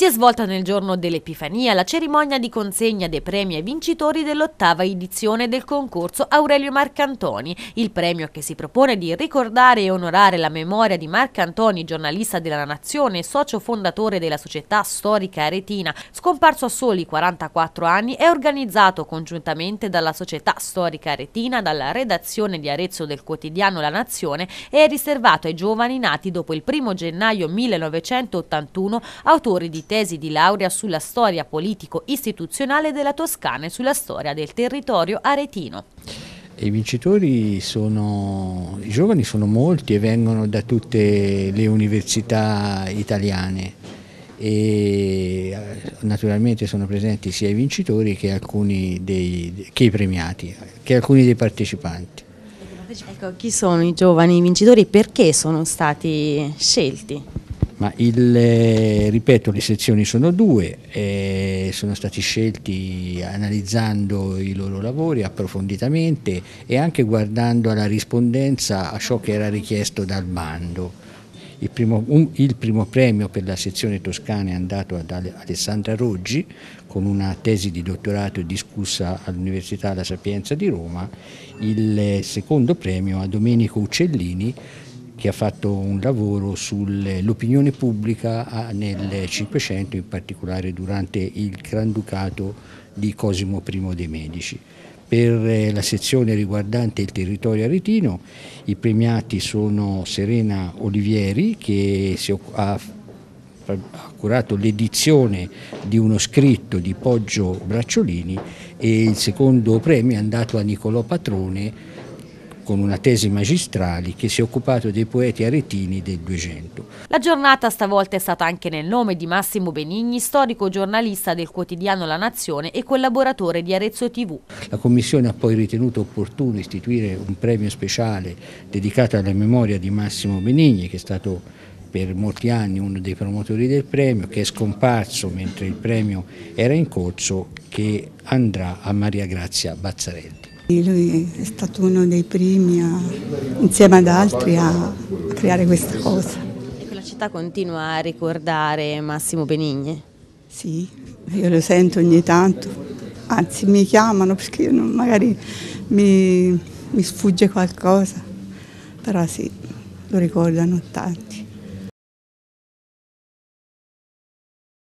Si è svolta nel giorno dell'Epifania la cerimonia di consegna dei premi ai vincitori dell'ottava edizione del concorso Aurelio Marcantoni, il premio che si propone di ricordare e onorare la memoria di Marcantoni, giornalista della Nazione e socio fondatore della società storica aretina, scomparso a soli 44 anni, è organizzato congiuntamente dalla società storica aretina, dalla redazione di Arezzo del quotidiano La Nazione e è riservato ai giovani nati dopo il 1 gennaio 1981, autori di tesi di laurea sulla storia politico-istituzionale della Toscana e sulla storia del territorio aretino. I vincitori sono, i giovani sono molti e vengono da tutte le università italiane e naturalmente sono presenti sia i vincitori che alcuni dei, che i premiati, che alcuni dei partecipanti. Ecco, chi sono i giovani vincitori e perché sono stati scelti? ma il, eh, ripeto le sezioni sono due, eh, sono stati scelti analizzando i loro lavori approfonditamente e anche guardando alla rispondenza a ciò che era richiesto dal bando. Il primo, un, il primo premio per la sezione toscana è andato ad Alessandra Roggi con una tesi di dottorato discussa all'Università La Sapienza di Roma, il eh, secondo premio a Domenico Uccellini che ha fatto un lavoro sull'opinione pubblica ah, nel Cinquecento, in particolare durante il Granducato di Cosimo I dei Medici. Per eh, la sezione riguardante il territorio aretino i premiati sono Serena Olivieri che ha curato l'edizione di uno scritto di Poggio Bracciolini e il secondo premio è andato a Nicolò Patrone con una tesi magistrale che si è occupato dei poeti aretini del 200. La giornata stavolta è stata anche nel nome di Massimo Benigni, storico giornalista del quotidiano La Nazione e collaboratore di Arezzo TV. La Commissione ha poi ritenuto opportuno istituire un premio speciale dedicato alla memoria di Massimo Benigni che è stato per molti anni uno dei promotori del premio che è scomparso mentre il premio era in corso che andrà a Maria Grazia Bazzarelli. Lui è stato uno dei primi, a, insieme ad altri, a creare questa cosa. E la città continua a ricordare Massimo Benigni? Sì, io lo sento ogni tanto, anzi mi chiamano perché io non, magari mi, mi sfugge qualcosa, però sì, lo ricordano tanti.